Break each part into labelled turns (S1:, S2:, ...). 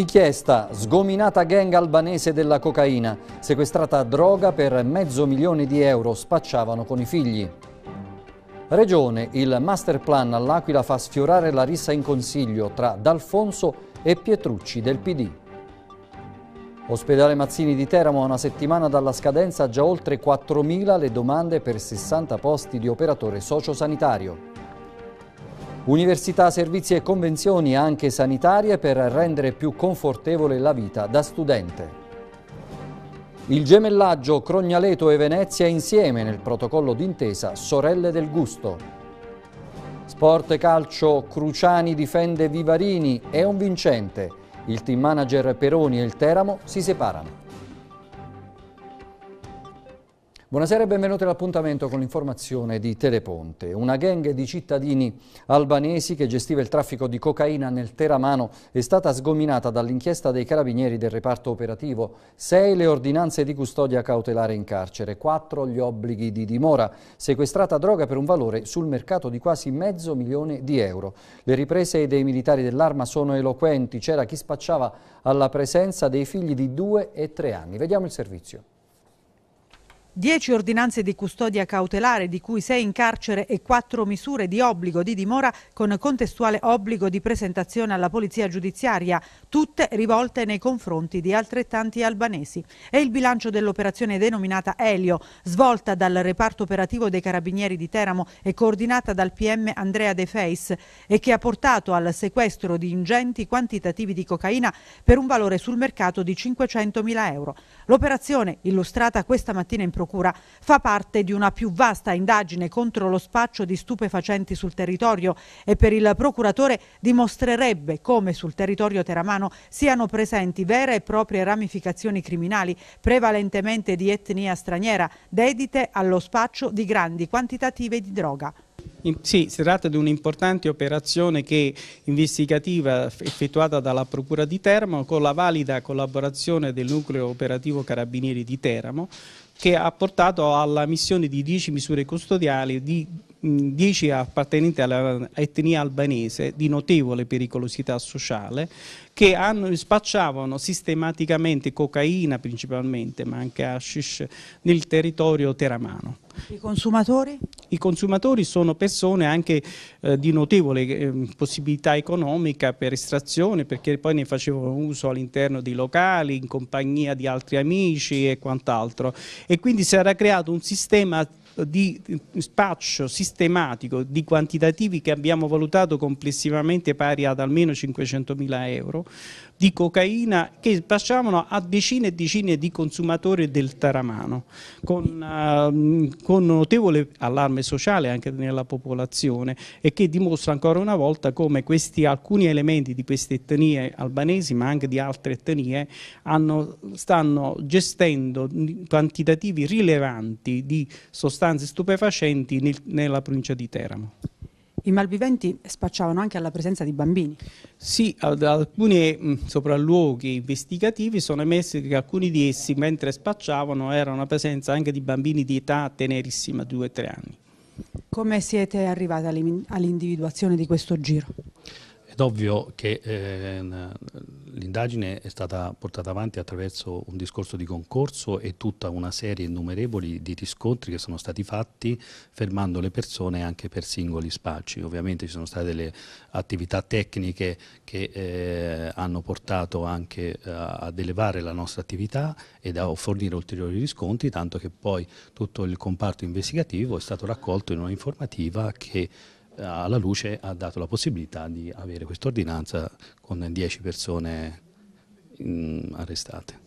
S1: Richiesta, sgominata gang albanese della cocaina, sequestrata droga per mezzo milione di euro, spacciavano con i figli. Regione, il master plan all'Aquila fa sfiorare la rissa in consiglio tra D'Alfonso e Pietrucci del PD. Ospedale Mazzini di Teramo una settimana dalla scadenza già oltre 4.000 le domande per 60 posti di operatore sociosanitario. Università, servizi e convenzioni anche sanitarie per rendere più confortevole la vita da studente. Il gemellaggio Crognaleto e Venezia insieme nel protocollo d'intesa Sorelle del Gusto. Sport calcio Cruciani difende Vivarini e un vincente. Il team manager Peroni e il Teramo si separano. Buonasera e benvenuti all'appuntamento con l'informazione di Teleponte. Una gang di cittadini albanesi che gestiva il traffico di cocaina nel Teramano è stata sgominata dall'inchiesta dei carabinieri del reparto operativo. Sei le ordinanze di custodia cautelare in carcere, quattro gli obblighi di dimora. Sequestrata droga per un valore sul mercato di quasi mezzo milione di euro. Le riprese dei militari dell'arma sono eloquenti. C'era chi spacciava alla presenza dei figli di due e tre anni. Vediamo il servizio.
S2: Dieci ordinanze di custodia cautelare, di cui sei in carcere e quattro misure di obbligo di dimora con contestuale obbligo di presentazione alla polizia giudiziaria, tutte rivolte nei confronti di altrettanti albanesi. È il bilancio dell'operazione denominata Elio, svolta dal reparto operativo dei carabinieri di Teramo e coordinata dal PM Andrea De Feis e che ha portato al sequestro di ingenti quantitativi di cocaina per un valore sul mercato di 500.000 euro. L'operazione, illustrata questa mattina in procura fa parte di una più vasta indagine contro lo spaccio di stupefacenti sul territorio e per il procuratore dimostrerebbe come sul territorio teramano siano presenti vere e proprie ramificazioni criminali, prevalentemente di etnia straniera, dedite allo spaccio di grandi quantitative di droga.
S3: Sì, si tratta di un'importante operazione che, investigativa effettuata dalla Procura di Teramo con la valida collaborazione del nucleo operativo Carabinieri di Teramo che ha portato alla missione di 10 misure custodiali di 10 appartenenti all'etnia albanese di notevole pericolosità sociale che hanno, spacciavano sistematicamente cocaina principalmente ma anche hashish nel territorio teramano.
S2: I consumatori?
S3: I consumatori sono persone anche eh, di notevole eh, possibilità economica per estrazione perché poi ne facevano uso all'interno di locali, in compagnia di altri amici e quant'altro e quindi si era creato un sistema di eh, spaccio sistematico di quantitativi che abbiamo valutato complessivamente pari ad almeno 500 mila euro, di cocaina che passavano a decine e decine di consumatori del Taramano, con, uh, con notevole allarme sociale anche nella popolazione e che dimostra ancora una volta come questi, alcuni elementi di queste etnie albanesi, ma anche di altre etnie, hanno, stanno gestendo quantitativi rilevanti di sostanze stupefacenti nel, nella provincia di Teramo.
S2: I malviventi spacciavano anche alla presenza di bambini.
S3: Sì, ad alcuni mm, sopralluoghi investigativi sono emessi che alcuni di essi, mentre spacciavano, era una presenza anche di bambini di età tenerissima, 2-3 anni.
S2: Come siete arrivati all'individuazione di questo giro?
S4: ovvio che eh, l'indagine è stata portata avanti attraverso un discorso di concorso e tutta una serie innumerevoli di riscontri che sono stati fatti fermando le persone anche per singoli spacci. Ovviamente ci sono state delle attività tecniche che eh, hanno portato anche eh, ad elevare la nostra attività e a fornire ulteriori riscontri, tanto che poi tutto il comparto investigativo è stato raccolto in una informativa che eh, alla luce ha dato la possibilità di avere quest'ordinanza con 10 persone mm, arrestate.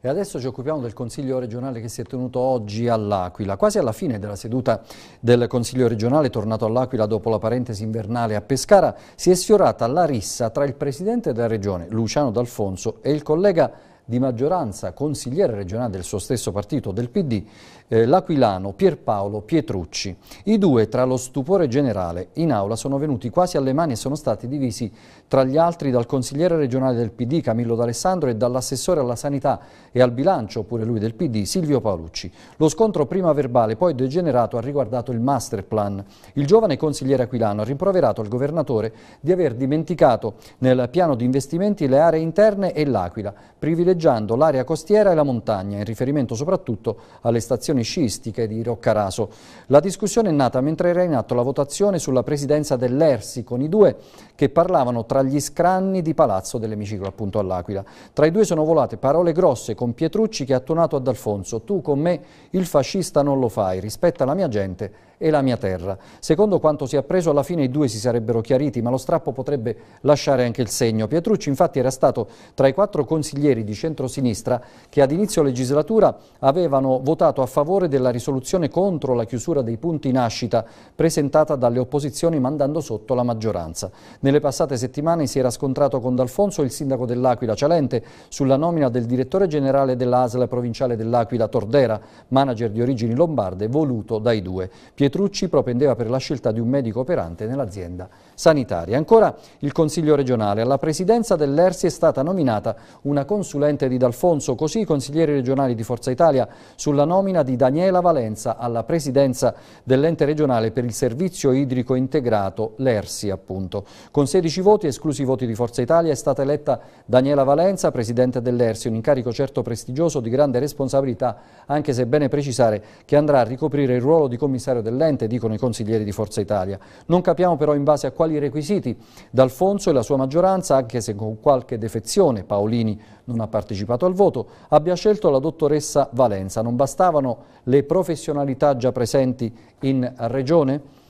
S1: E adesso ci occupiamo del Consiglio regionale che si è tenuto oggi all'Aquila. Quasi alla fine della seduta del Consiglio regionale, tornato all'Aquila dopo la parentesi invernale a Pescara, si è sfiorata la rissa tra il Presidente della Regione, Luciano D'Alfonso, e il collega di maggioranza, consigliere regionale del suo stesso partito, del PD, eh, l'aquilano Pierpaolo Pietrucci. I due, tra lo stupore generale, in aula sono venuti quasi alle mani e sono stati divisi tra gli altri dal consigliere regionale del PD Camillo D'Alessandro e dall'assessore alla sanità e al bilancio, pure lui del PD, Silvio Paolucci. Lo scontro prima verbale, poi degenerato, ha riguardato il master plan. Il giovane consigliere aquilano ha rimproverato al governatore di aver dimenticato nel piano di investimenti le aree interne e l'Aquila, privilegiando l'area costiera e la montagna, in riferimento soprattutto alle stazioni bonicistica di Roccaraso. La discussione è nata mentre era in atto la votazione sulla presidenza dell'ERSI con i due che parlavano tra gli scranni di Palazzo dell'Emiciclo appunto all'Aquila. Tra i due sono volate parole grosse con Pietrucci che ha tuonato ad Alfonso «Tu con me il fascista non lo fai, rispetta la mia gente e la mia terra. Secondo quanto si è appreso, alla fine i due si sarebbero chiariti, ma lo strappo potrebbe lasciare anche il segno. Pietrucci infatti era stato tra i quattro consiglieri di centrosinistra che ad inizio legislatura avevano votato a favore della risoluzione contro la chiusura dei punti nascita presentata dalle opposizioni mandando sotto la maggioranza. Nelle passate settimane si era scontrato con D'Alfonso il sindaco dell'Aquila Cialente sulla nomina del direttore generale dell'ASL provinciale dell'Aquila Tordera, manager di origini lombarde voluto dai due. Pietrucci Pietrucci propendeva per la scelta di un medico operante nell'azienda sanitaria. Ancora il Consiglio regionale. Alla presidenza dell'ERSI è stata nominata una consulente di D'Alfonso, così i consiglieri regionali di Forza Italia sulla nomina di Daniela Valenza alla presidenza dell'ente regionale per il servizio idrico integrato, l'ERSI appunto. Con 16 voti, esclusi i voti di Forza Italia, è stata eletta Daniela Valenza, presidente dell'ERSI, un incarico certo prestigioso di grande responsabilità, anche se è bene precisare che andrà a ricoprire il ruolo di commissario dell'ente, dicono i consiglieri di Forza Italia. Non capiamo però in base a quale quali requisiti D'Alfonso e la sua maggioranza, anche se con qualche defezione Paolini non ha partecipato al voto, abbia scelto la dottoressa Valenza. Non bastavano le professionalità già presenti in Regione?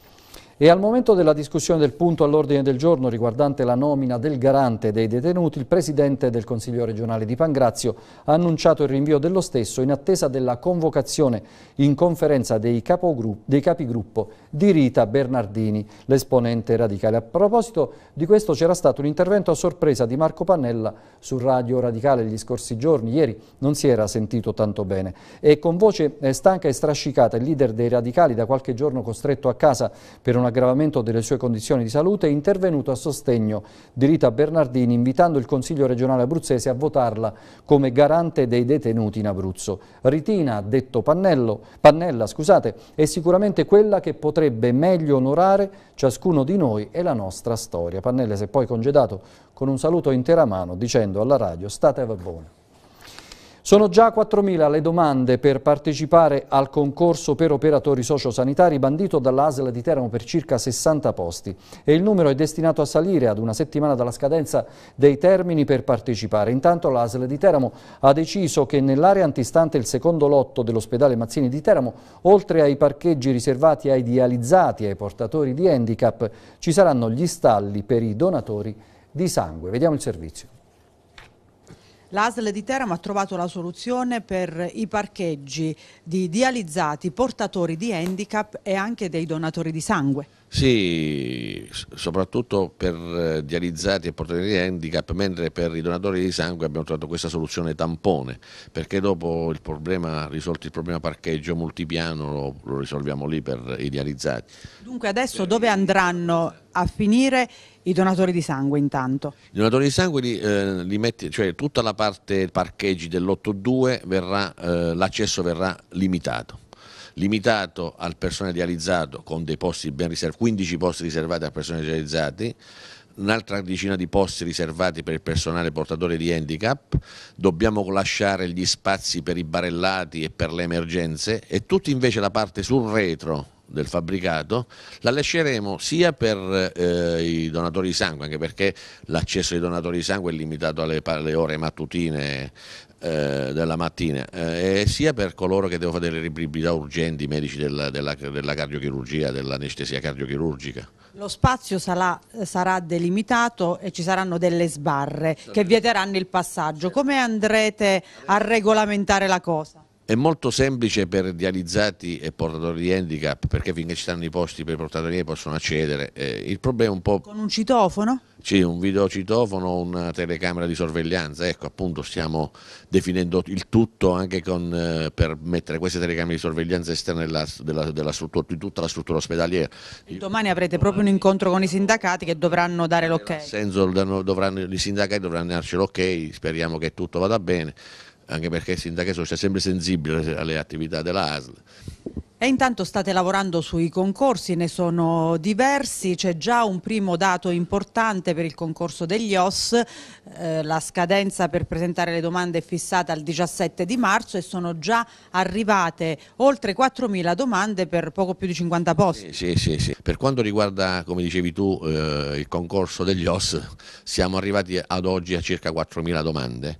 S1: E al momento della discussione del punto all'ordine del giorno riguardante la nomina del garante dei detenuti, il Presidente del Consiglio regionale di Pangrazio ha annunciato il rinvio dello stesso in attesa della convocazione in conferenza dei, dei capigruppo di Rita Bernardini, l'esponente radicale. A proposito di questo c'era stato un intervento a sorpresa di Marco Pannella su Radio Radicale gli scorsi giorni, ieri non si era sentito tanto bene e con voce eh, stanca e strascicata il leader dei radicali da qualche giorno costretto a casa per una un aggravamento delle sue condizioni di salute, è intervenuto a sostegno di Rita Bernardini invitando il Consiglio regionale abruzzese a votarla come garante dei detenuti in Abruzzo. Ritina, ha detto Pannello, Pannella, scusate, è sicuramente quella che potrebbe meglio onorare ciascuno di noi e la nostra storia. Pannella si è poi congedato con un saluto intera mano dicendo alla radio state a Varbone. Sono già 4.000 le domande per partecipare al concorso per operatori sociosanitari bandito dall'ASL di Teramo per circa 60 posti e il numero è destinato a salire ad una settimana dalla scadenza dei termini per partecipare. Intanto l'ASL di Teramo ha deciso che nell'area antistante il secondo lotto dell'ospedale Mazzini di Teramo, oltre ai parcheggi riservati ai dializzati e ai portatori di handicap, ci saranno gli stalli per i donatori di sangue. Vediamo il servizio.
S2: L'ASL di Teramo ha trovato la soluzione per i parcheggi di dializzati, portatori di handicap e anche dei donatori di sangue.
S5: Sì, soprattutto per eh, dializzati e portatori di handicap, mentre per i donatori di sangue abbiamo trovato questa soluzione tampone, perché dopo il problema, risolto il problema parcheggio multipiano lo, lo risolviamo lì per i dializzati.
S2: Dunque adesso dove andranno a finire i donatori di sangue intanto?
S5: I donatori di sangue, li, eh, li metti, cioè tutta la parte parcheggi dell'8-2, eh, l'accesso verrà limitato limitato al personale dializzato con dei posti ben riservati, 15 posti riservati al personale realizzati, un'altra decina di posti riservati per il personale portatore di handicap, dobbiamo lasciare gli spazi per i barellati e per le emergenze e tutta invece la parte sul retro del fabbricato la lasceremo sia per eh, i donatori di sangue anche perché l'accesso ai donatori di sangue è limitato alle, alle ore mattutine eh, della mattina, eh, sia per coloro che devono fare delle ribribità urgenti, medici della, della, della cardiochirurgia, dell'anestesia cardiochirurgica.
S2: Lo spazio sarà, sarà, delimitato e ci saranno delle sbarre che vieteranno il passaggio. Come andrete a regolamentare la cosa?
S5: è molto semplice per dializzati e portatori di handicap perché finché ci stanno i posti per i portatori possono accedere eh, il problema è un po'
S2: con un citofono?
S5: sì, un videocitofono o una telecamera di sorveglianza ecco appunto stiamo definendo il tutto anche con, eh, per mettere queste telecamere di sorveglianza esterne della, della, della struttura, di tutta la struttura ospedaliera
S2: domani avrete proprio un incontro con i sindacati che dovranno dare
S5: l'ok ok. senso i sindacati dovranno darci l'ok ok, speriamo che tutto vada bene anche perché il sindacato è sempre sensibile alle attività della ASL.
S2: E intanto state lavorando sui concorsi, ne sono diversi, c'è già un primo dato importante per il concorso degli OS, eh, la scadenza per presentare le domande è fissata al 17 di marzo e sono già arrivate oltre 4.000 domande per
S5: poco più di 50 posti. Sì, sì, sì. Per quanto riguarda, come dicevi tu, eh, il concorso degli OS, siamo arrivati ad oggi a circa 4.000 domande,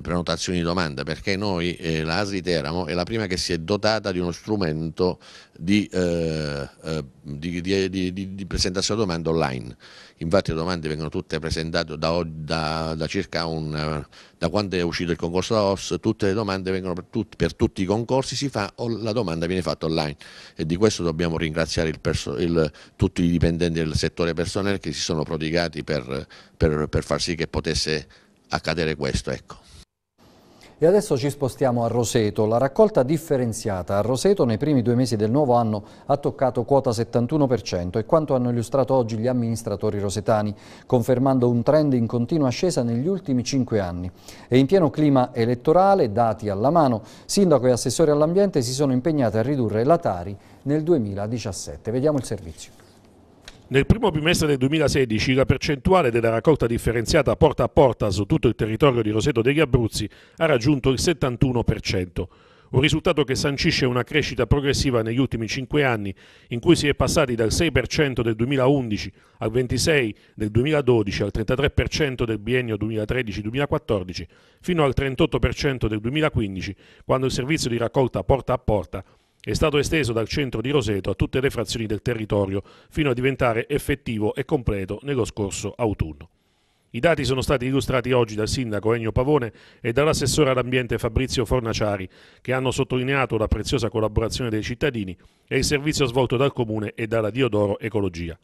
S5: prenotazioni di domanda, perché noi, eh, la ASI Teramo, è la prima che si è dotata di uno strumento di, eh, eh di, di, di presentazione di domanda online. Infatti le domande vengono tutte presentate da, da, da circa un... Eh, da quando è uscito il concorso da OS, tutte le domande vengono per, tut, per tutti i concorsi, si fa, la domanda viene fatta online e di questo dobbiamo ringraziare il il, tutti i dipendenti del settore personale che si sono prodigati per, per, per far sì che potesse accadere questo. Ecco.
S1: E adesso ci spostiamo a Roseto. La raccolta differenziata a Roseto nei primi due mesi del nuovo anno ha toccato quota 71% e quanto hanno illustrato oggi gli amministratori rosetani, confermando un trend in continua ascesa negli ultimi cinque anni. E in pieno clima elettorale, dati alla mano, sindaco e assessore all'ambiente si sono impegnati a ridurre la Tari nel 2017. Vediamo il servizio.
S4: Nel primo bimestre del 2016 la percentuale della raccolta differenziata porta a porta su tutto il territorio di Roseto degli Abruzzi ha raggiunto il 71%, un risultato che sancisce una crescita progressiva negli ultimi cinque anni in cui si è passati dal 6% del 2011 al 26% del 2012 al 33% del biennio 2013-2014 fino al 38% del 2015 quando il servizio di raccolta porta a porta è stato esteso dal centro di Roseto a tutte le frazioni del territorio fino a diventare effettivo e completo nello scorso autunno. I dati sono stati illustrati oggi dal sindaco Ennio Pavone e dall'assessore all'ambiente Fabrizio Fornaciari, che hanno sottolineato la preziosa collaborazione dei cittadini e il servizio svolto dal comune e dalla Diodoro Ecologia.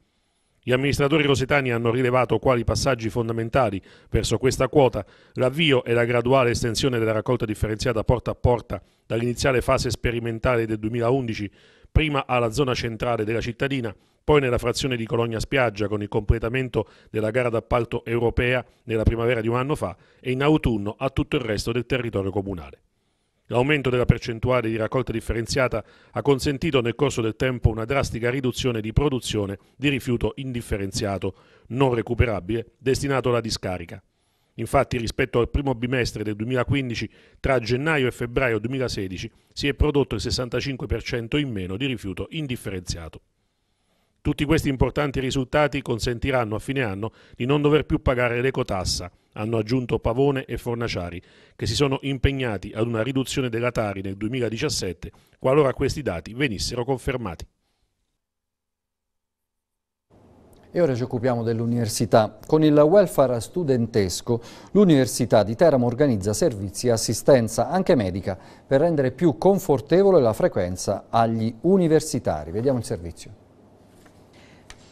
S4: Gli amministratori rosetani hanno rilevato quali passaggi fondamentali verso questa quota l'avvio e la graduale estensione della raccolta differenziata porta a porta dall'iniziale fase sperimentale del 2011, prima alla zona centrale della cittadina, poi nella frazione di Cologna Spiaggia con il completamento della gara d'appalto europea nella primavera di un anno fa e in autunno a tutto il resto del territorio comunale. L'aumento della percentuale di raccolta differenziata ha consentito nel corso del tempo una drastica riduzione di produzione di rifiuto indifferenziato, non recuperabile, destinato alla discarica. Infatti rispetto al primo bimestre del 2015, tra gennaio e febbraio 2016 si è prodotto il 65% in meno di rifiuto indifferenziato. Tutti questi importanti risultati consentiranno a fine anno di non dover più pagare l'ecotassa, hanno aggiunto Pavone e Fornaciari, che si sono impegnati ad una riduzione della Tari nel 2017 qualora questi dati venissero confermati.
S1: E ora ci occupiamo dell'università. Con il welfare studentesco, l'Università di Teramo organizza servizi e assistenza, anche medica, per rendere più confortevole la frequenza agli universitari. Vediamo il servizio.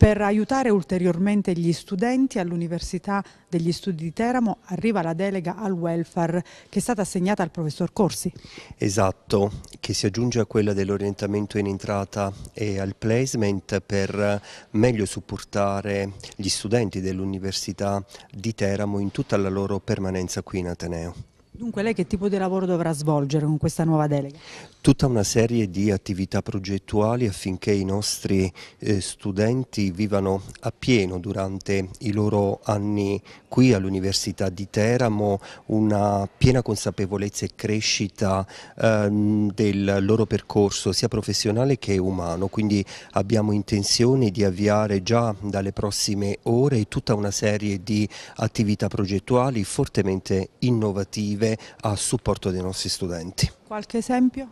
S2: Per aiutare ulteriormente gli studenti all'Università degli Studi di Teramo arriva la delega al welfare che è stata assegnata
S6: al professor Corsi. Esatto, che si aggiunge a quella dell'orientamento in entrata e al placement per eh, meglio supportare gli studenti dell'Università di Teramo in tutta la loro permanenza qui in Ateneo.
S2: Dunque lei che tipo di lavoro dovrà svolgere con questa nuova delega?
S6: tutta una serie di attività progettuali affinché i nostri eh, studenti vivano appieno durante i loro anni qui all'Università di Teramo una piena consapevolezza e crescita ehm, del loro percorso sia professionale che umano, quindi abbiamo intenzione di avviare già dalle prossime ore tutta una serie di attività progettuali fortemente innovative a supporto dei nostri studenti.
S2: Qualche esempio?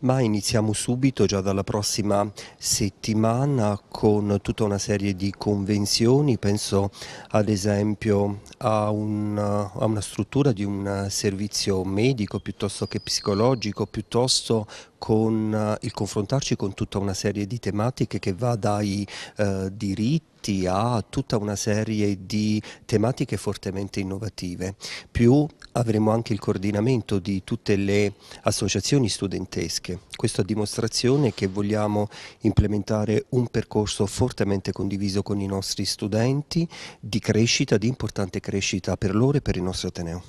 S6: ma iniziamo subito già dalla prossima settimana con tutta una serie di convenzioni, penso ad esempio a, un, a una struttura di un servizio medico piuttosto che psicologico, piuttosto con il confrontarci con tutta una serie di tematiche che va dai eh, diritti aperti a tutta una serie di tematiche fortemente innovative, più avremo anche il coordinamento di tutte le associazioni studentesche. Questo a dimostrazione che vogliamo implementare un percorso fortemente condiviso con i nostri studenti di crescita, di importante crescita per loro e per il nostro Ateneo.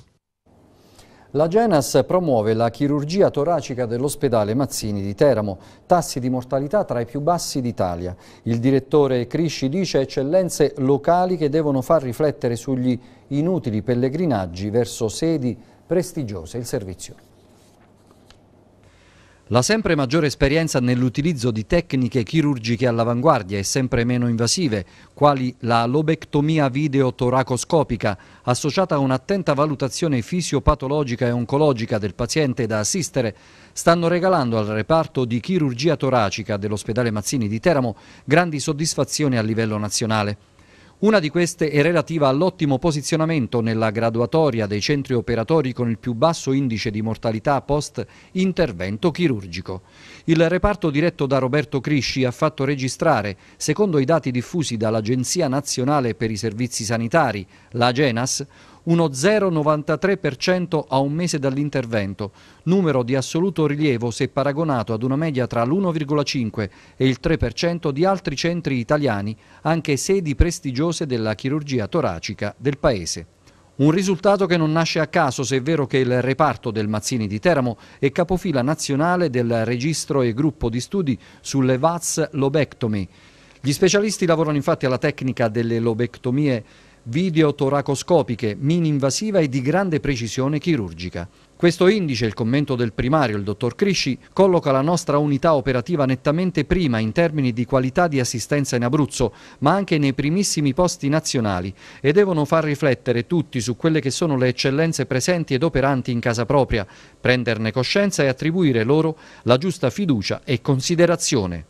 S1: La Genas promuove la chirurgia toracica dell'ospedale Mazzini di Teramo, tassi di mortalità tra i più bassi d'Italia. Il direttore Crisci dice eccellenze locali che devono far riflettere sugli inutili pellegrinaggi verso sedi prestigiose. Il servizio. La sempre maggiore esperienza nell'utilizzo di tecniche chirurgiche all'avanguardia e sempre meno invasive, quali la lobectomia videotoracoscopica, associata a un'attenta valutazione fisiopatologica e oncologica del paziente da assistere, stanno regalando al reparto di chirurgia toracica dell'ospedale Mazzini di Teramo grandi soddisfazioni a livello nazionale. Una di queste è relativa all'ottimo posizionamento nella graduatoria dei centri operatori con il più basso indice di mortalità post intervento chirurgico. Il reparto diretto da Roberto Crisci ha fatto registrare, secondo i dati diffusi dall'Agenzia Nazionale per i Servizi Sanitari, la GENAS, uno 0,93% a un mese dall'intervento, numero di assoluto rilievo se paragonato ad una media tra l'1,5 e il 3% di altri centri italiani, anche sedi prestigiose della chirurgia toracica del Paese. Un risultato che non nasce a caso se è vero che il reparto del Mazzini di Teramo è capofila nazionale del registro e gruppo di studi sulle VATS lobectomy. Gli specialisti lavorano infatti alla tecnica delle lobectomie video toracoscopiche, mini-invasiva e di grande precisione chirurgica. Questo indice, il commento del primario, il dottor Crisci, colloca la nostra unità operativa nettamente prima in termini di qualità di assistenza in Abruzzo, ma anche nei primissimi posti nazionali e devono far riflettere tutti su quelle che sono le eccellenze presenti ed operanti in casa propria, prenderne coscienza e attribuire loro la giusta fiducia e considerazione.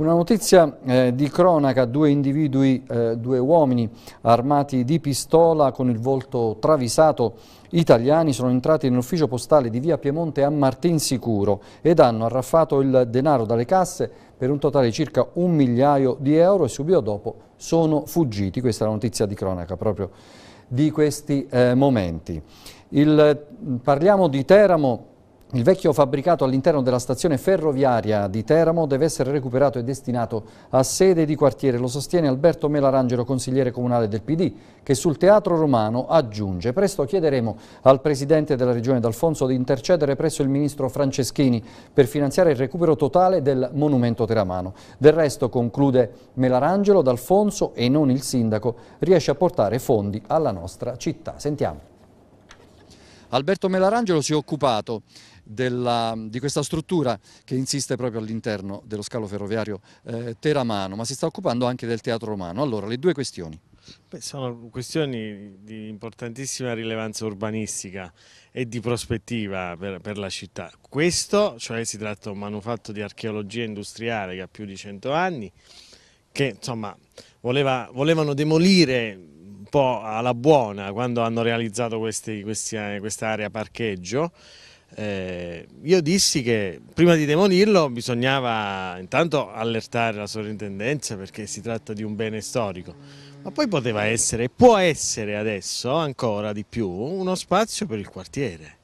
S1: Una notizia eh, di cronaca, due individui, eh, due uomini armati di pistola con il volto travisato italiani sono entrati nell'ufficio postale di via Piemonte a Martinsicuro ed hanno arraffato il denaro dalle casse per un totale di circa un migliaio di euro e subito dopo sono fuggiti. Questa è la notizia di cronaca proprio di questi eh, momenti. Il, mm, parliamo di Teramo il vecchio fabbricato all'interno della stazione ferroviaria di Teramo deve essere recuperato e destinato a sede di quartiere. Lo sostiene Alberto Melarangelo, consigliere comunale del PD, che sul teatro romano aggiunge. Presto chiederemo al presidente della regione D'Alfonso di intercedere presso il ministro Franceschini per finanziare il recupero totale del monumento teramano. Del resto, conclude Melarangelo, D'Alfonso e non il sindaco riesce a portare fondi alla nostra città. Sentiamo. Alberto Melarangelo si è occupato della, di questa struttura che insiste proprio all'interno dello scalo ferroviario eh, teramano, ma si sta occupando anche del teatro romano. Allora, le due questioni. Beh, sono questioni
S7: di importantissima rilevanza urbanistica e di prospettiva per, per, la città. Questo, cioè si tratta di un manufatto di archeologia industriale che ha più di 100 anni, che insomma voleva, volevano demolire un po' alla buona quando hanno realizzato questi, questi, eh, quest'area parcheggio, eh, io dissi che prima di demolirlo bisognava intanto allertare la sovrintendenza perché si tratta di un bene storico, ma poi poteva essere, può essere adesso ancora di più, uno spazio per il quartiere.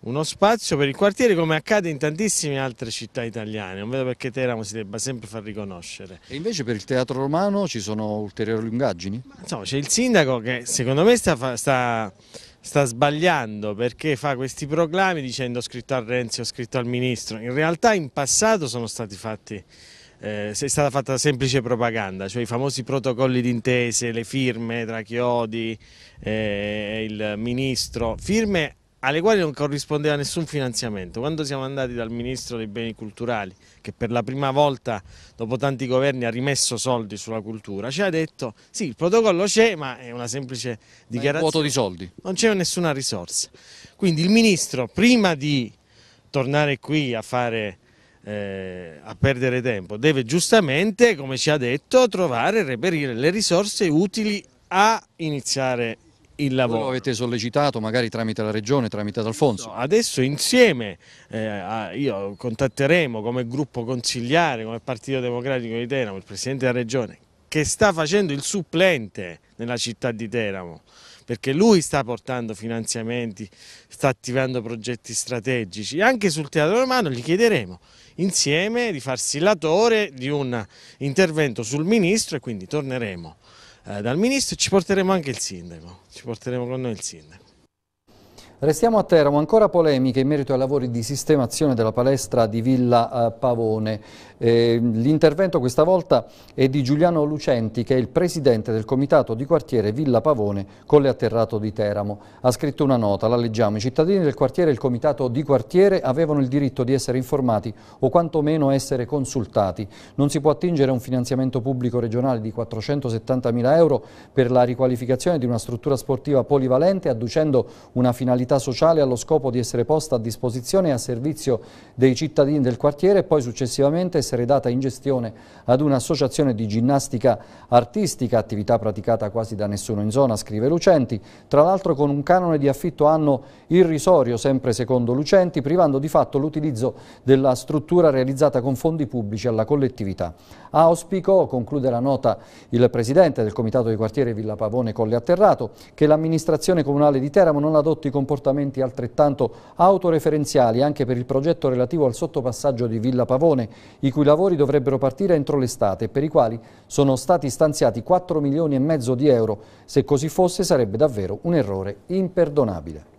S7: Uno spazio per il quartiere come accade in tantissime altre città italiane, non vedo perché Teramo si debba sempre far riconoscere.
S1: E invece per il teatro romano ci sono ulteriori
S7: lungaggini? insomma c'è il sindaco che secondo me sta, sta sta sbagliando perché fa questi proclami dicendo ho scritto a Renzi, ho scritto al Ministro. In realtà in passato sono stati fatti eh, è stata fatta semplice propaganda, cioè i famosi protocolli d'intese, le firme tra Chiodi e eh, il ministro, firme alle quali non corrispondeva nessun finanziamento. Quando siamo andati dal ministro dei beni culturali che per la prima volta dopo tanti governi ha rimesso soldi sulla cultura, ci ha detto sì il protocollo c'è ma è una semplice dichiarazione. Un vuoto di soldi. Non c'è nessuna risorsa. Quindi il Ministro prima di tornare qui a fare... Eh, a perdere tempo, deve giustamente, come ci ha detto, trovare e reperire le risorse utili a iniziare il lavoro. Voi lo avete sollecitato magari tramite la Regione, tramite Alfonso? adesso insieme eh, a, io contatteremo come gruppo consigliare, come Partito Democratico di Teramo, il Presidente della Regione, che sta facendo il supplente nella città di Teramo perché lui sta portando finanziamenti, sta attivando progetti strategici. Anche sul teatro romano gli chiederemo insieme di farsi latore di un intervento sul ministro e quindi torneremo eh, dal ministro, ci porteremo anche il sindaco, ci porteremo con noi il sindaco.
S1: Restiamo a Teramo, ancora polemiche in merito ai lavori di sistemazione della palestra di Villa eh, Pavone. Eh, L'intervento questa volta è di Giuliano Lucenti, che è il presidente del comitato di quartiere Villa Pavone, Colle Atterrato di Teramo. Ha scritto una nota, la leggiamo. I cittadini del quartiere e il comitato di quartiere avevano il diritto di essere informati o quantomeno essere consultati. Non si può attingere a un finanziamento pubblico regionale di 470 mila euro per la riqualificazione di una struttura sportiva polivalente adducendo una finalità utilità sociale allo scopo di essere posta a disposizione e a servizio dei cittadini del quartiere e poi successivamente essere data in gestione ad un'associazione di ginnastica artistica, attività praticata quasi da nessuno in zona, scrive Lucenti, tra l'altro con un canone di affitto anno irrisorio, sempre secondo Lucenti, privando di fatto l'utilizzo della struttura realizzata con fondi pubblici alla collettività. Auspico, conclude la nota il Presidente del Comitato di Quartiere Villa Pavone Colle Atterrato, che l'amministrazione comunale di Teramo non adotti comportamenti altrettanto autoreferenziali anche per il progetto relativo al sottopassaggio di Villa Pavone, i cui lavori dovrebbero partire entro l'estate e per i quali sono stati stanziati 4 milioni e mezzo di euro. Se così fosse sarebbe davvero un errore imperdonabile.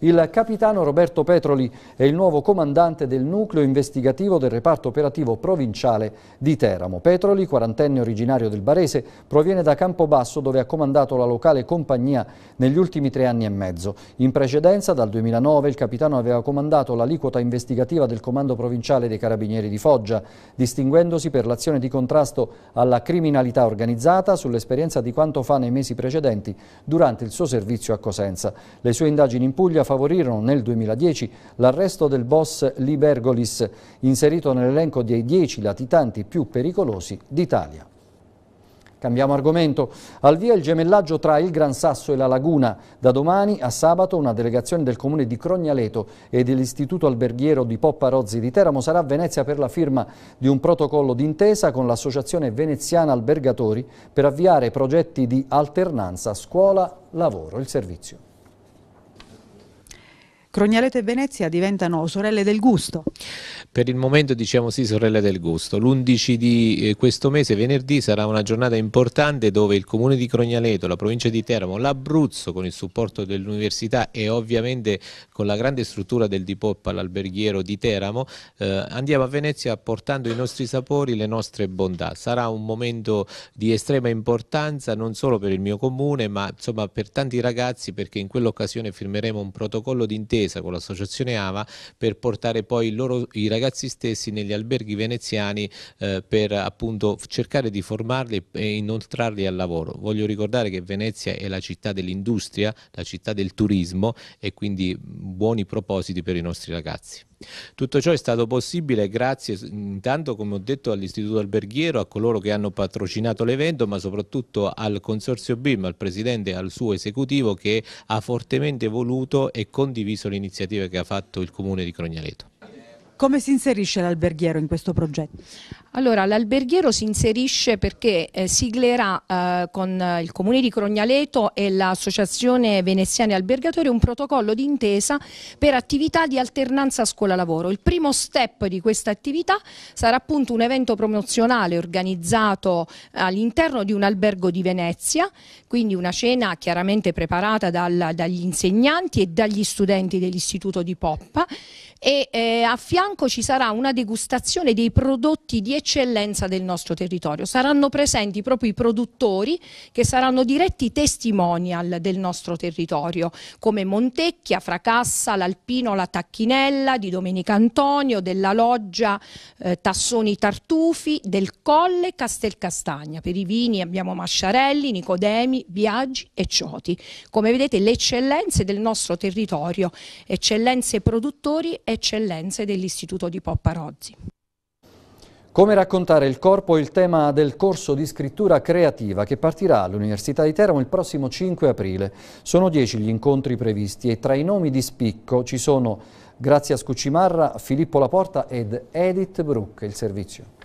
S1: Il capitano Roberto Petroli è il nuovo comandante del nucleo investigativo del reparto operativo provinciale di Teramo. Petroli, quarantenne originario del Barese, proviene da Campobasso dove ha comandato la locale compagnia negli ultimi tre anni e mezzo. In precedenza, dal 2009, il capitano aveva comandato l'aliquota investigativa del Comando Provinciale dei Carabinieri di Foggia, distinguendosi per l'azione di contrasto alla criminalità organizzata sull'esperienza di quanto fa nei mesi precedenti durante il suo servizio a Cosenza. Le sue indagini in Puglia favorirono nel 2010 l'arresto del boss Libergolis, inserito nell'elenco dei dieci latitanti più pericolosi d'Italia. Cambiamo argomento. Al via il gemellaggio tra il Gran Sasso e la Laguna. Da domani a sabato una delegazione del comune di Crognaleto e dell'istituto alberghiero di Poppa Rozzi di Teramo sarà a Venezia per la firma di un protocollo d'intesa con l'associazione veneziana albergatori per avviare progetti di alternanza scuola-lavoro. Il servizio.
S2: Crognalete e Venezia diventano sorelle del gusto.
S1: Per il momento diciamo
S8: sì, sorelle del gusto. L'11 di eh, questo mese, venerdì, sarà una giornata importante dove il comune di Crognaleto, la provincia di Teramo, l'Abruzzo con il supporto dell'università e ovviamente con la grande struttura del Dipoppa, l'alberghiero di Teramo, eh, andiamo a Venezia portando i nostri sapori, le nostre bontà. Sarà un momento di estrema importanza non solo per il mio comune ma insomma per tanti ragazzi perché in quell'occasione firmeremo un protocollo d'intesa con l'associazione AVA per portare poi loro, i ragazzi ragazzi stessi negli alberghi veneziani eh, per appunto cercare di formarli e inoltrarli al lavoro. Voglio ricordare che Venezia è la città dell'industria, la città del turismo e quindi mm, buoni propositi per i nostri ragazzi. Tutto ciò è stato possibile grazie intanto come ho detto all'Istituto Alberghiero, a coloro che hanno patrocinato l'evento ma soprattutto al Consorzio BIM, al Presidente e al suo esecutivo che ha fortemente voluto e condiviso l'iniziativa che ha fatto il Comune di Crognaleto.
S9: Come si inserisce l'alberghiero in questo progetto? Allora, l'alberghiero si inserisce perché eh, siglerà eh, con eh, il Comune di Crognaleto e l'Associazione Veneziana Albergatori un protocollo d'intesa per attività di alternanza scuola-lavoro. Il primo step di questa attività sarà appunto un evento promozionale organizzato eh, all'interno di un albergo di Venezia, quindi una cena chiaramente preparata dal, dagli insegnanti e dagli studenti dell'Istituto di Poppa e eh, a fianco ci sarà una degustazione dei prodotti di eccellenza eccellenza del nostro territorio. Saranno presenti proprio i produttori che saranno diretti testimonial del nostro territorio, come Montecchia, Fracassa, l'Alpino, la Tacchinella, di Domenica Antonio, della Loggia eh, Tassoni Tartufi, del Colle Castelcastagna. Per i vini abbiamo Masciarelli, Nicodemi, Biaggi e Cioti. Come vedete le eccellenze del nostro territorio, eccellenze produttori, eccellenze dell'Istituto di Popparozzi.
S1: Come raccontare il corpo è il tema del corso di scrittura creativa che partirà all'Università di Teramo il prossimo 5 aprile. Sono 10 gli incontri previsti e tra i nomi di spicco ci sono Grazia Scuccimarra, Filippo Laporta ed Edith Brook, il servizio.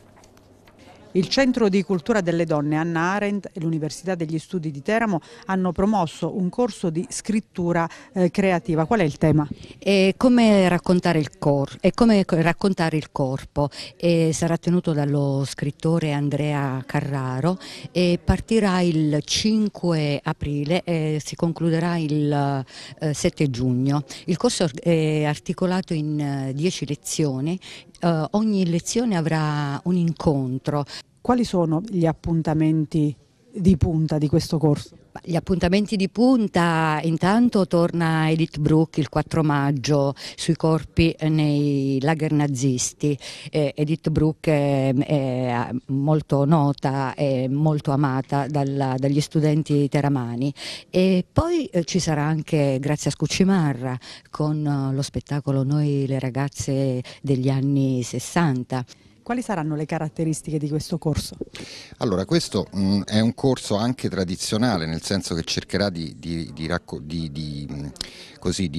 S2: Il Centro di Cultura delle Donne Anna Arendt e l'Università degli Studi di Teramo hanno promosso un corso di scrittura eh, creativa. Qual è il tema? È come raccontare il, cor come raccontare il corpo.
S9: E sarà tenuto dallo scrittore Andrea Carraro e partirà il 5 aprile e si concluderà il eh, 7 giugno.
S2: Il corso è articolato in 10 eh, lezioni eh, ogni lezione avrà un incontro. Quali sono gli appuntamenti di punta di questo corso? Gli appuntamenti di punta, intanto torna Edith Brooke il 4 maggio sui corpi eh, nei lager nazisti. Eh, Edith Brooke è, è, molto nota e molto amata dalla, dagli studenti teramani. E poi eh, ci sarà anche Grazia Scucimarra con eh, lo spettacolo Noi le ragazze degli anni 60. Quali saranno le caratteristiche di questo corso?
S10: Allora, questo mh, mm, è un corso anche tradizionale, nel senso che cercherà di, di, di, di mm, così,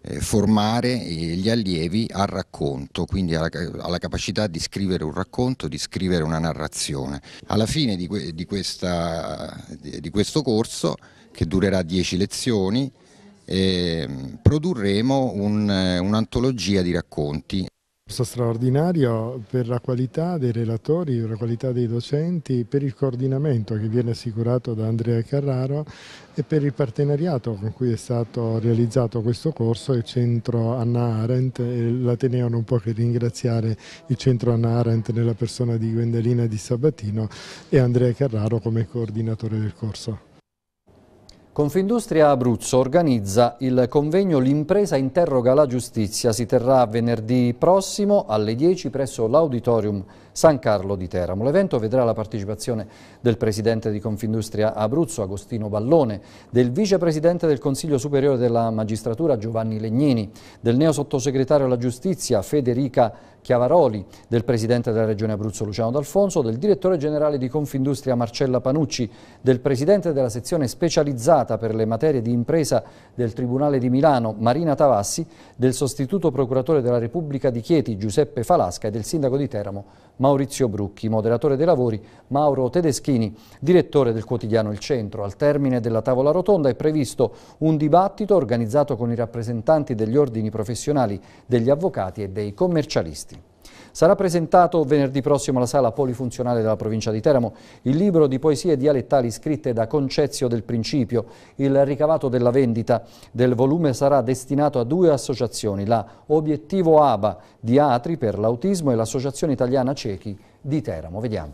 S10: eh, formare eh, gli allievi al racconto, quindi alla, alla, capacità di scrivere un racconto, di scrivere una narrazione. Alla fine di, que, di, questa, di questo corso, che durerà 10 lezioni, ehm, eh, produrremo un'antologia un di racconti
S11: straordinario per la qualità dei relatori, per la qualità dei docenti, per il coordinamento che viene assicurato da Andrea Carraro e per il partenariato con cui è stato realizzato questo corso il centro Anna Arendt e l'Ateneo non può che ringraziare il centro Anna Arendt nella persona di Gwendalina Di Sabatino e Andrea Carraro come coordinatore del corso.
S1: Confindustria Abruzzo organizza il convegno L'impresa interroga la giustizia. Si terrà venerdì prossimo alle 10 presso l'auditorium San Carlo di Teramo. L'evento vedrà la partecipazione del presidente di Confindustria Abruzzo, Agostino Ballone, del vicepresidente del Consiglio Superiore della Magistratura, Giovanni Legnini, del neo sottosegretario alla Giustizia, Federica Chiavaroli, del presidente della Regione Abruzzo, Luciano D'Alfonso, del direttore generale di Confindustria, Marcella Panucci, del presidente della sezione specializzata per le materie di impresa del Tribunale di Milano, Marina Tavassi, del sostituto procuratore della Repubblica di Chieti, Giuseppe Falasca e del sindaco di Teramo, Maurizio Maurizio Brucchi, moderatore dei lavori Mauro Tedeschini, direttore del quotidiano Il Centro. Al termine della tavola rotonda è previsto un dibattito organizzato con i rappresentanti degli ordini professionali, degli avvocati e dei commercialisti. Sarà presentato venerdì prossimo alla sala polifunzionale della provincia di Teramo il libro di poesie dialettali scritte da Concezio del Principio. Il ricavato della vendita del volume sarà destinato a due associazioni, la Obiettivo ABA di Atri per l'autismo e l'Associazione Italiana Ciechi di Teramo. Vediamo.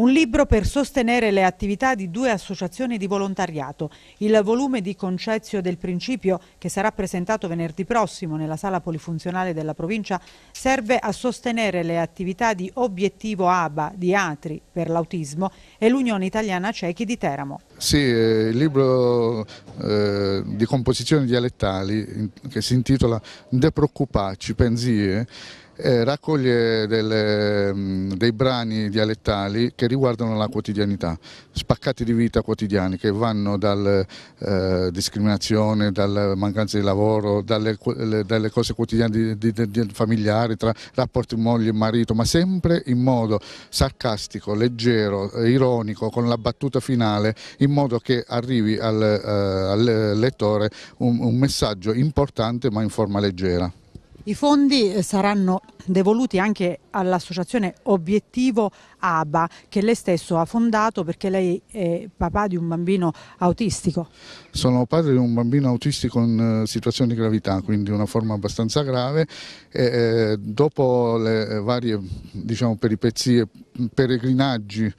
S1: Un libro
S2: per sostenere le attività di due associazioni di volontariato. Il volume di Concezio del Principio, che sarà presentato venerdì prossimo nella sala polifunzionale della provincia, serve a sostenere le attività di Obiettivo ABA di Atri per l'autismo e l'Unione Italiana Ciechi di Teramo.
S11: Sì, eh, il libro eh, di composizioni dialettali che si intitola De Preoccupaci, Pensie, eh, raccoglie delle, mm, dei brani dialettali che riguardano la quotidianità, spaccati di vita quotidiani che vanno dalla eh, discriminazione, dalla mancanza di lavoro, dalle, le, dalle cose quotidiane di, di, di, familiari, tra rapporti moglie e marito, ma sempre in modo sarcastico, leggero, ironico, con la battuta finale, in modo che arrivi al, eh, al lettore un, un messaggio importante ma in forma leggera.
S2: I fondi eh, saranno devoluti anche all'associazione Obiettivo ABA che lei stesso ha fondato perché lei è papà di un bambino autistico.
S11: Sono padre di un bambino autistico in eh, situazione di gravità, quindi una forma abbastanza grave. E, eh, dopo le varie diciamo, peripezie, peregrinaggi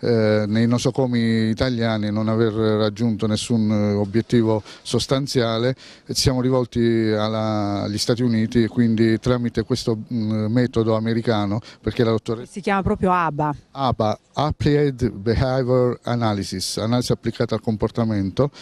S11: eh, nei nosocomi italiani non aver raggiunto nessun eh, obiettivo sostanziale, siamo rivolti alla, agli Stati Uniti e quindi tramite questo mm, metodo americano perché la dottoressa... Si chiama proprio ABA. ABA, Applied Behavior Analysis, analisi applicata al comportamento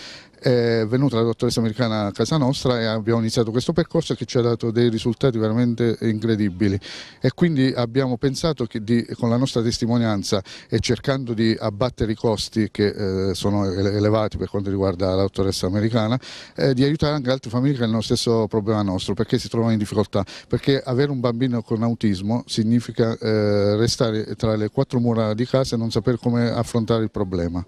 S11: è venuta la dottoressa americana a casa nostra e abbiamo iniziato questo percorso che ci ha dato dei risultati veramente incredibili e quindi abbiamo pensato che di, con la nostra testimonianza e cercando di abbattere i costi che eh, sono elevati per quanto riguarda la dottoressa americana, eh, di aiutare anche altre famiglie che hanno lo stesso problema nostro perché si trovano in difficoltà, perché avere un bambino con autismo significa eh, restare tra le quattro mura di casa e non sapere come affrontare il problema.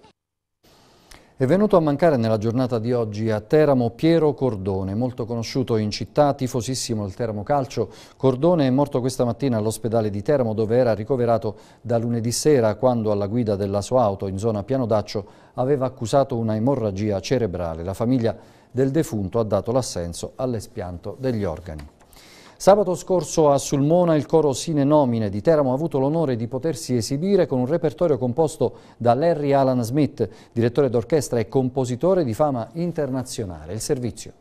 S1: È venuto a mancare nella giornata di oggi a Teramo Piero Cordone, molto conosciuto in città, tifosissimo del Teramo Calcio. Cordone è morto questa mattina all'ospedale di Teramo dove era ricoverato da lunedì sera quando alla guida della sua auto in zona Piano Daccio aveva accusato una emorragia cerebrale. La famiglia del defunto ha dato l'assenso all'espianto degli organi. Sabato scorso a Sulmona il coro Sine Nomine di Teramo ha avuto l'onore di potersi esibire con un repertorio composto da Larry Alan Smith, direttore d'orchestra e compositore di fama internazionale. Il servizio.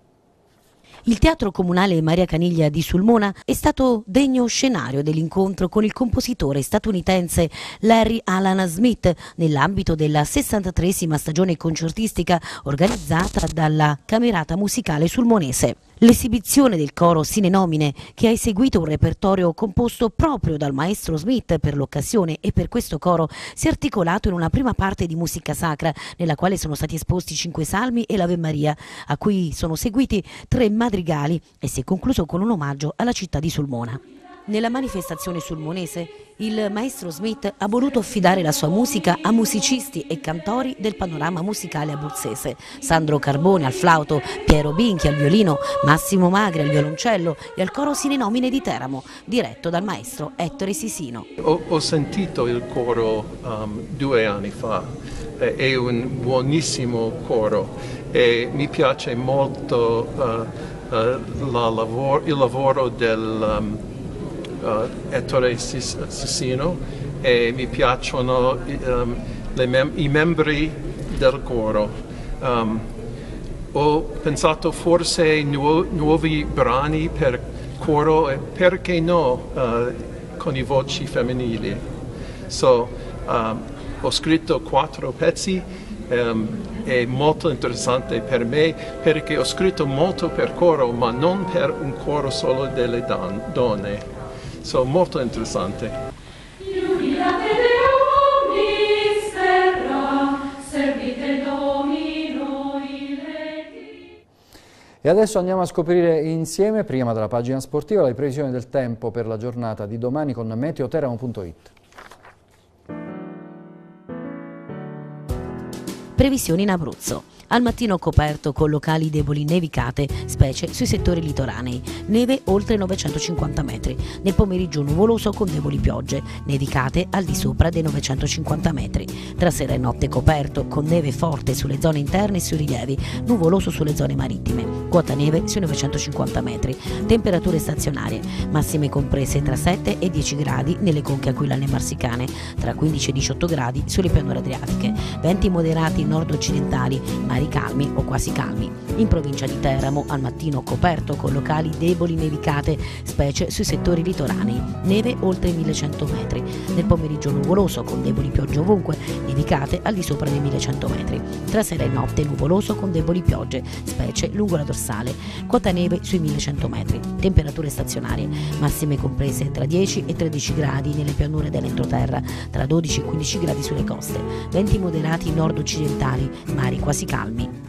S12: Il Teatro Comunale Maria Caniglia di Sulmona è stato degno scenario dell'incontro con il compositore statunitense Larry Alan Smith nell'ambito della 63 stagione concertistica organizzata dalla Camerata Musicale Sulmonese. L'esibizione del coro Sine Nomine, che ha eseguito un repertorio composto proprio dal maestro Smith per l'occasione e per questo coro, si è articolato in una prima parte di musica sacra, nella quale sono stati esposti cinque salmi e l'Ave Maria, a cui sono seguiti tre madrigali e si è concluso con un omaggio alla città di Sulmona. Nella manifestazione sul Monese, il maestro Smith ha voluto affidare la sua musica a musicisti e cantori del panorama musicale abruzzese. Sandro Carbone al flauto, Piero Binchi al violino, Massimo Magri al violoncello e al coro Sine di Teramo, diretto dal maestro Ettore Sisino.
S13: Ho, ho sentito il coro um, due anni fa, è un buonissimo coro e mi piace molto uh, uh, la lavoro, il lavoro del... Um, uh, Ettore Sissino e mi piacciono um, mem i membri del coro. Um, ho pensato forse nuo nuovi brani per coro e perché no uh, con i voci femminili. So, um, ho scritto quattro pezzi è molto interessante per me perché ho scritto molto per coro, ma non per un coro solo delle donne so, molto interessante.
S1: E adesso andiamo a scoprire insieme, prima della pagina sportiva, le previsioni del tempo per la giornata di domani con meteoterra.it.
S12: Previsioni in Abruzzo. Al mattino coperto con locali deboli nevicate, specie sui settori litoranei, neve oltre 950 metri. Nel pomeriggio nuvoloso con deboli piogge, nevicate al di sopra dei 950 metri. Tra sera e notte coperto con neve forte sulle zone interne e sui rilievi, nuvoloso sulle zone marittime, quota neve sui 950 metri. Temperature stazionarie, massime comprese tra 7 e 10 gradi nelle conche aquilane marsicane, tra 15 e 18 gradi sulle pianure adriatiche, venti moderati nord-occidentali, mari calmi o quasi calmi. In provincia di Teramo al mattino coperto con locali deboli nevicate, specie sui settori litoranei, neve oltre i 1100 metri. Nel pomeriggio nuvoloso con deboli piogge ovunque, nevicate al di sopra dei 1100 metri. Tra sera e notte nuvoloso con deboli piogge, specie lungo la dorsale. Quota neve sui 1100 metri. Temperature stazionarie, massime comprese tra 10 e 13 gradi nelle pianure dell'entroterra, tra 12 e 15 gradi sulle coste. Venti moderati nord-occidentali alimentari, mari quasi calmi.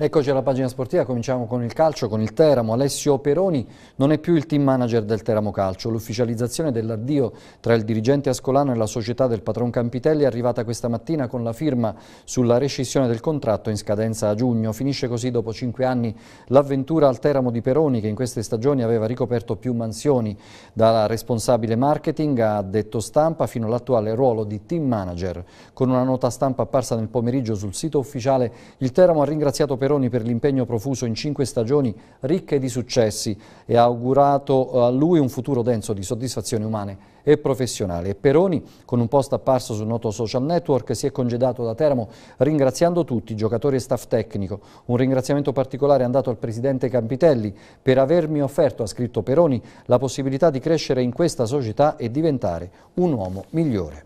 S1: Eccoci alla pagina sportiva, cominciamo con il calcio, con il Teramo. Alessio Peroni non è più il team manager del Teramo Calcio. L'ufficializzazione dell'addio tra il dirigente ascolano e la società del patron Campitelli è arrivata questa mattina con la firma sulla rescissione del contratto in scadenza a giugno. Finisce così dopo cinque anni l'avventura al Teramo di Peroni che in queste stagioni aveva ricoperto più mansioni, da responsabile marketing a detto stampa fino all'attuale ruolo di team manager. Con una nota stampa apparsa nel pomeriggio sul sito ufficiale, il Teramo ha ringraziato Peroni Speroni per l'impegno profuso in cinque stagioni ricche di successi e ha augurato eh, a lui un futuro denso di soddisfazioni umane e professionali. E Peroni, con un post apparso sul noto social network, si è congedato da Teramo ringraziando tutti, giocatori e staff tecnico. Un ringraziamento particolare è andato al presidente Campitelli per avermi offerto, ha scritto Peroni, la possibilità di crescere in questa società e diventare un uomo migliore.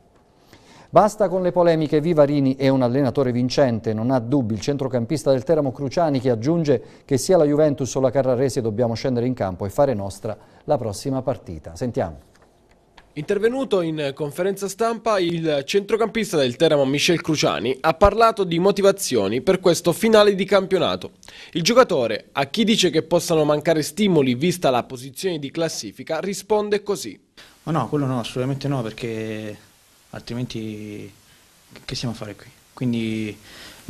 S1: Basta con le polemiche, Vivarini è un allenatore vincente, non ha dubbi. Il centrocampista del Teramo Cruciani che aggiunge che sia la Juventus o la Carrarese dobbiamo scendere in campo e fare nostra la prossima partita. Sentiamo.
S13: Intervenuto in conferenza stampa, il centrocampista del Teramo Michel Cruciani ha parlato di motivazioni per questo finale di campionato. Il giocatore, a chi dice che possano mancare stimoli vista la posizione di classifica, risponde così.
S14: Ma no, quello no, assolutamente no, perché altrimenti che stiamo a fare qui? Quindi il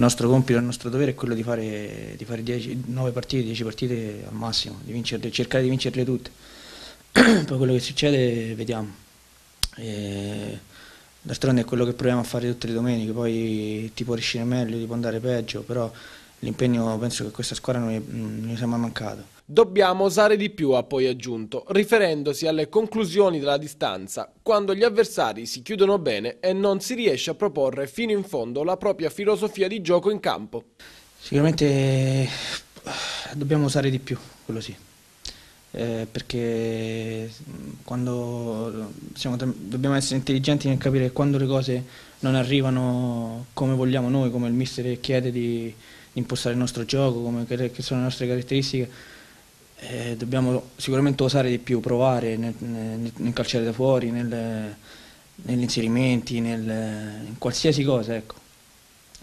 S14: nostro compito, il nostro dovere è quello di fare, di fare 10, 9 partite, 10 partite al massimo, di vincerle, cercare di vincerle tutte. Poi quello che succede vediamo. Eh, d'altronde è quello che proviamo a fare tutte le domeniche, poi ti può riuscire meglio, ti può andare peggio, però l'impegno penso che questa squadra non mm, ne siamo mancato.
S13: Dobbiamo osare di più, ha poi aggiunto, riferendosi alle conclusioni della distanza, quando gli avversari si chiudono bene e non si riesce a proporre fino in fondo la propria filosofia di gioco in campo.
S14: Sicuramente eh, dobbiamo usare di più, quello sì, eh, perché mm, eh, siamo, dobbiamo essere intelligenti nel capire quando le cose non arrivano come vogliamo noi, come il mister chiede di, impostare il nostro gioco, come che sono le nostre caratteristiche eh, dobbiamo sicuramente osare di più, provare nel, nel, nel calciare da fuori, nel, negli inserimenti, in qualsiasi cosa. Ecco.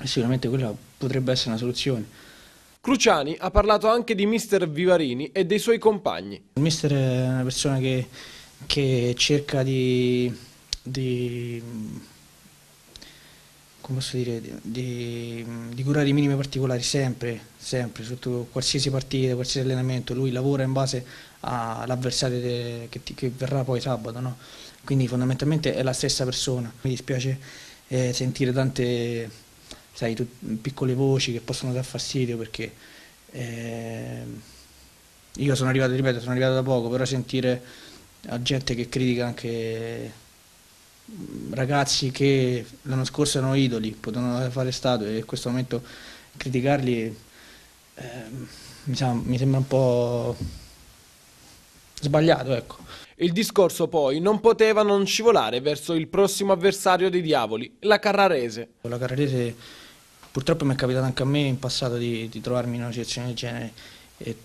S14: E sicuramente quella potrebbe essere una soluzione.
S13: Cruciani ha parlato anche di mister Vivarini e dei suoi compagni.
S14: Il mister è una persona che, che cerca di, di come posso dire, di, di, curare i minimi particolari sempre, sempre, sotto qualsiasi partita, qualsiasi allenamento, lui lavora in base all'avversario che, che, verrà poi sabato, no? quindi fondamentalmente è la stessa persona. Mi dispiace eh, sentire tante sai, tu, piccole voci che possono dar fastidio perché eh, io sono arrivato, ripeto, sono arrivato da poco, però sentire gente che critica anche ragazzi che l'anno scorso erano idoli, potevano fare stato e in questo momento criticarli eh, mi, sa, mi sembra un po' sbagliato.
S13: Ecco. Il discorso poi non poteva non scivolare verso il prossimo avversario dei diavoli, la Carrarese.
S14: La Carrarese purtroppo mi è capitato anche a me in passato di, di trovarmi in una situazione del genere e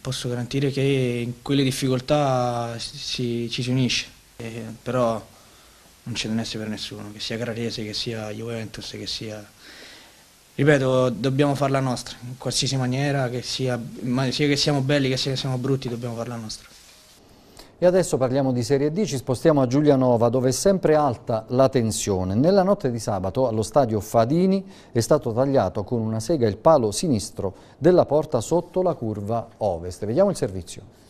S14: posso garantire che in quelle difficoltà si, ci si unisce, e, eh, però non ce ne essere per nessuno, che sia Carrarese, che sia Juventus, che sia... Ripeto, dobbiamo farla nostra, in qualsiasi maniera, che sia, sia che siamo belli che sia che siamo brutti, dobbiamo farla nostra.
S1: E adesso parliamo di Serie D, ci spostiamo a Giulianova dove è sempre alta la tensione. Nella notte di sabato allo stadio Fadini è stato tagliato con una sega il palo sinistro della porta sotto la curva ovest. Vediamo il servizio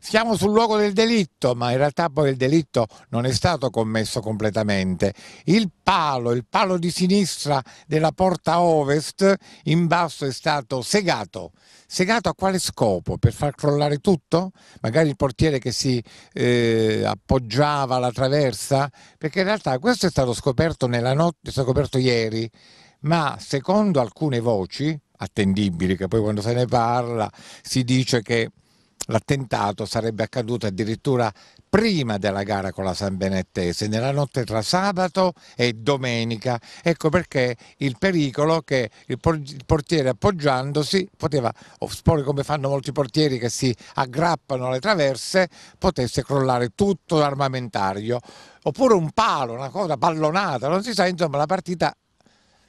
S10: siamo sul luogo del delitto, ma in realtà poi il delitto non è stato commesso completamente. Il palo, il palo di sinistra della porta ovest in basso è stato segato. Segato a quale scopo? Per far crollare tutto? Magari il portiere che si eh, appoggiava alla traversa? Perché in realtà questo è stato scoperto nella notte, è stato scoperto ieri, ma secondo alcune voci attendibili, che poi quando se ne parla si dice che L'attentato sarebbe accaduto addirittura prima della gara con la San Benettese, nella notte tra sabato e domenica. Ecco perché il pericolo che il portiere appoggiandosi poteva, oppure come fanno molti portieri che si aggrappano alle traverse, potesse crollare tutto l'armamentario. Oppure un palo, una cosa pallonata, non si sa, insomma la partita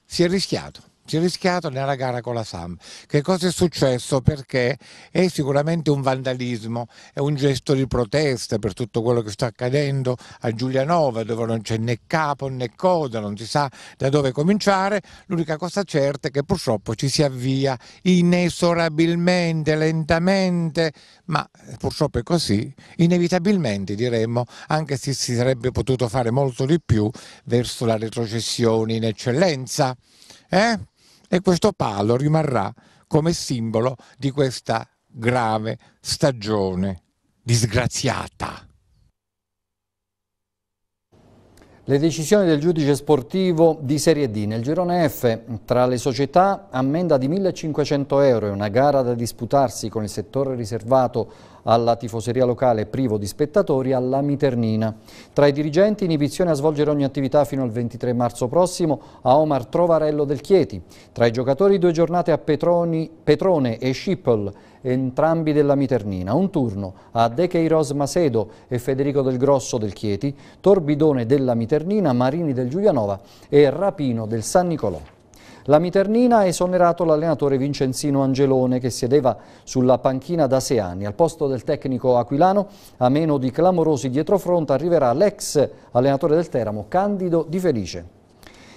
S10: si è rischiato rischiato nella gara con la SAM. Che cosa è successo? Perché è sicuramente un vandalismo, è un gesto di protesta per tutto quello che sta accadendo a Giulianova, dove non c'è né capo né coda, non si sa da dove cominciare. L'unica cosa certa è che purtroppo ci si avvia inesorabilmente, lentamente, ma eh, purtroppo è così, inevitabilmente diremmo, anche se si sarebbe potuto fare molto di più verso la retrocessione in eccellenza. Eh? e questo palo rimarrà come simbolo di questa grave stagione
S1: disgraziata. Le decisioni del giudice sportivo di Serie D nel girone F tra le società ammenda di 1.500 euro e una gara da disputarsi con il settore riservato alla tifoseria locale privo di spettatori alla Miternina. Tra i dirigenti inibizione a svolgere ogni attività fino al 23 marzo prossimo a Omar Trovarello del Chieti. Tra i giocatori due giornate a Petroni, Petrone e Schiphol entrambi della Miternina, un turno a Decheiros Macedo e Federico del Grosso del Chieti, Torbidone della Miternina, Marini del Giulianova e Rapino del San Nicolò. La Miternina ha esonerato l'allenatore Vincenzino Angelone che siedeva sulla panchina da sei anni. Al posto del tecnico aquilano, a meno di clamorosi dietrofront, arriverà l'ex allenatore del Teramo, Candido Di Felice.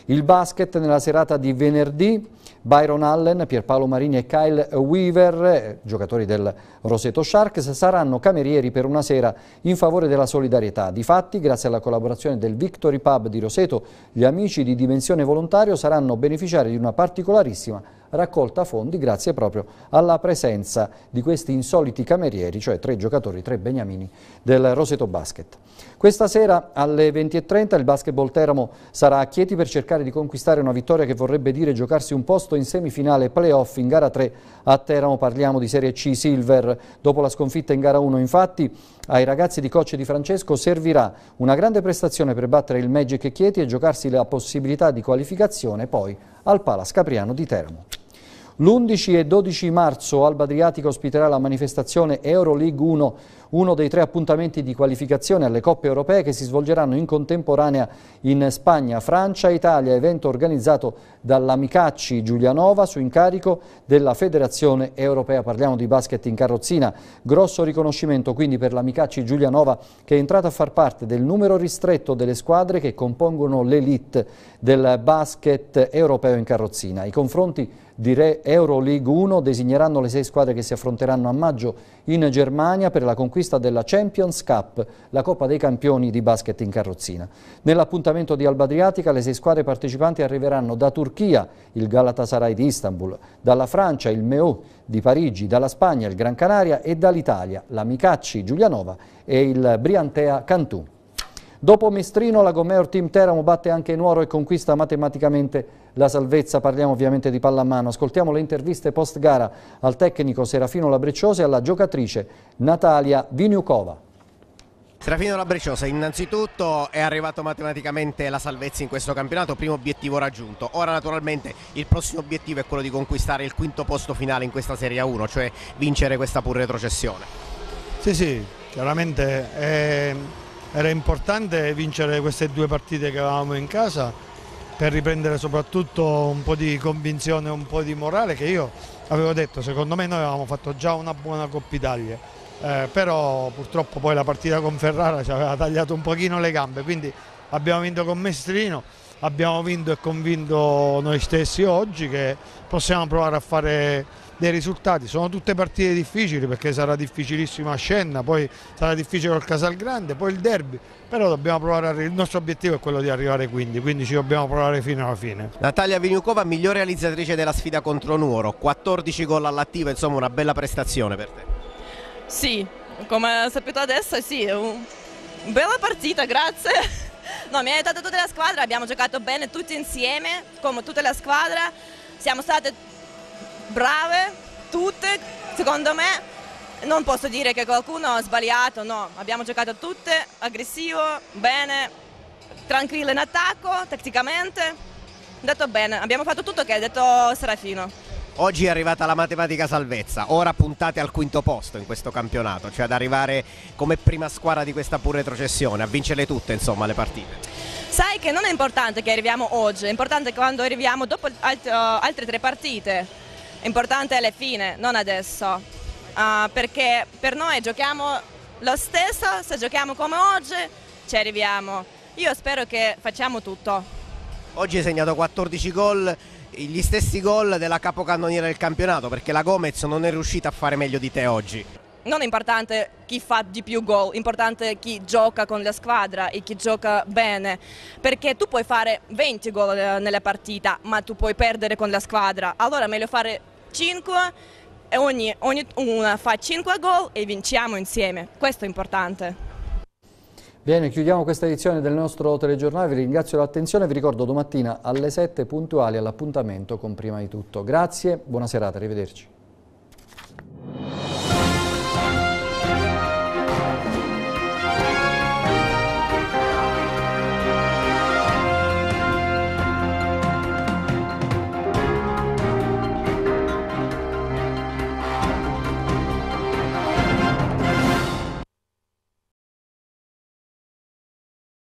S1: Il basket nella serata di venerdì Byron Allen, Pierpaolo Marini e Kyle Weaver, eh, giocatori del Roseto Sharks, saranno camerieri per una sera in favore della solidarietà. Difatti, grazie alla collaborazione del Victory Pub di Roseto, gli amici di Dimensione Volontario saranno beneficiari di una particolarissima raccolta fondi grazie proprio alla presenza di questi insoliti camerieri, cioè tre giocatori, tre beniamini del Roseto Basket. Questa sera alle 20.30 il basketball Teramo sarà a Chieti per cercare di conquistare una vittoria che vorrebbe dire giocarsi un posto in semifinale playoff in gara 3 a Teramo. Parliamo di Serie C Silver. Dopo la sconfitta in gara 1 infatti ai ragazzi di Cocce di Francesco servirà una grande prestazione per battere il Magic Chieti e giocarsi la possibilità di qualificazione poi al Palace Capriano di Teramo. L'11 e 12 marzo Alba Adriatica ospiterà la manifestazione Euroleague 1, uno dei tre appuntamenti di qualificazione alle coppe europee che si svolgeranno in contemporanea in Spagna, Francia e Italia, evento organizzato dall'Amicacci Giulianova su incarico della Federazione Europea. Parliamo di basket in carrozzina, grosso riconoscimento quindi per l'Amicacci Giulianova che è entrata a far parte del numero ristretto delle squadre che compongono l'elite del basket europeo in carrozzina. I confronti di Re Euroleague 1 designeranno le sei squadre che si affronteranno a maggio in Germania per la conquista della Champions Cup, la Coppa dei Campioni di basket in carrozzina. Nell'appuntamento di Alba Adriatica le sei squadre partecipanti arriveranno da Turchia, il Galatasaray di Istanbul, dalla Francia, il Meaux di Parigi, dalla Spagna, il Gran Canaria e dall'Italia, la Micacci Giulianova e il Briantea Cantù. Dopo Mestrino la Gomeo Team Teramo batte anche Nuoro e conquista matematicamente la salvezza. Parliamo ovviamente di pallamano. Ascoltiamo le interviste post gara al tecnico Serafino Labrecciose e alla giocatrice Natalia Viniukova.
S15: Serafino Labreciosa, innanzitutto è arrivato matematicamente la salvezza in questo campionato, primo obiettivo raggiunto. Ora naturalmente il prossimo obiettivo è quello di conquistare il quinto posto finale in questa Serie A1, cioè vincere questa pur retrocessione.
S8: Sì, sì,
S5: chiaramente è eh, era importante vincere queste due partite che avevamo in casa per riprendere soprattutto un po' di convinzione, un po' di morale che io avevo detto, secondo me noi avevamo fatto già una buona Coppa Italia, eh, però purtroppo poi la partita con Ferrara ci aveva tagliato un pochino le gambe, quindi abbiamo vinto con Mestrino, abbiamo vinto e convinto noi stessi oggi che possiamo provare a fare dei risultati. Sono tutte partite difficili perché sarà difficilissimo a Scenna, poi sarà difficile col Grande, poi il derby, però dobbiamo provare, a... il nostro obiettivo è quello di arrivare
S15: quindi, quindi ci dobbiamo provare fino alla fine. Natalia Viniukova, miglior realizzatrice della sfida contro Nuoro, 14 gol all'attiva, insomma una bella prestazione per te.
S16: Sì, come sapete adesso sì, è un... bella partita, grazie. No, mi ha aiutato tutta la squadra, abbiamo giocato bene tutti insieme, come tutta la squadra, siamo state brave, tutte, secondo me. Non posso dire che qualcuno ha sbagliato, no, abbiamo giocato tutte, aggressivo, bene, tranquillo in attacco, tatticamente, detto bene, abbiamo fatto tutto che ha detto Serafino.
S15: Oggi è arrivata la matematica salvezza, ora puntate al quinto posto in questo campionato, cioè ad arrivare come prima squadra di questa pure retrocessione, a vincere tutte insomma le partite.
S16: Sai che non è importante che arriviamo oggi, è importante quando arriviamo dopo alt altre tre partite, importante è la fine, non adesso, uh, perché per noi giochiamo lo stesso, se giochiamo come oggi ci arriviamo. Io spero che facciamo tutto.
S15: Oggi hai segnato 14 gol, gli stessi gol della capocannoniera del campionato, perché la Gomez non è riuscita a fare meglio di te oggi.
S16: Non è importante chi fa di più gol, è importante chi gioca con la squadra e chi gioca bene, perché tu puoi fare 20 gol eh, nella partita, ma tu puoi perdere con la squadra, allora è meglio fare 5, e ogni, ogni una fa 5 gol e vinciamo insieme, questo è importante.
S1: Bene, chiudiamo questa edizione del nostro telegiornale, vi ringrazio l'attenzione, vi ricordo domattina alle 7 puntuali all'appuntamento con Prima di Tutto. Grazie, buona serata, arrivederci.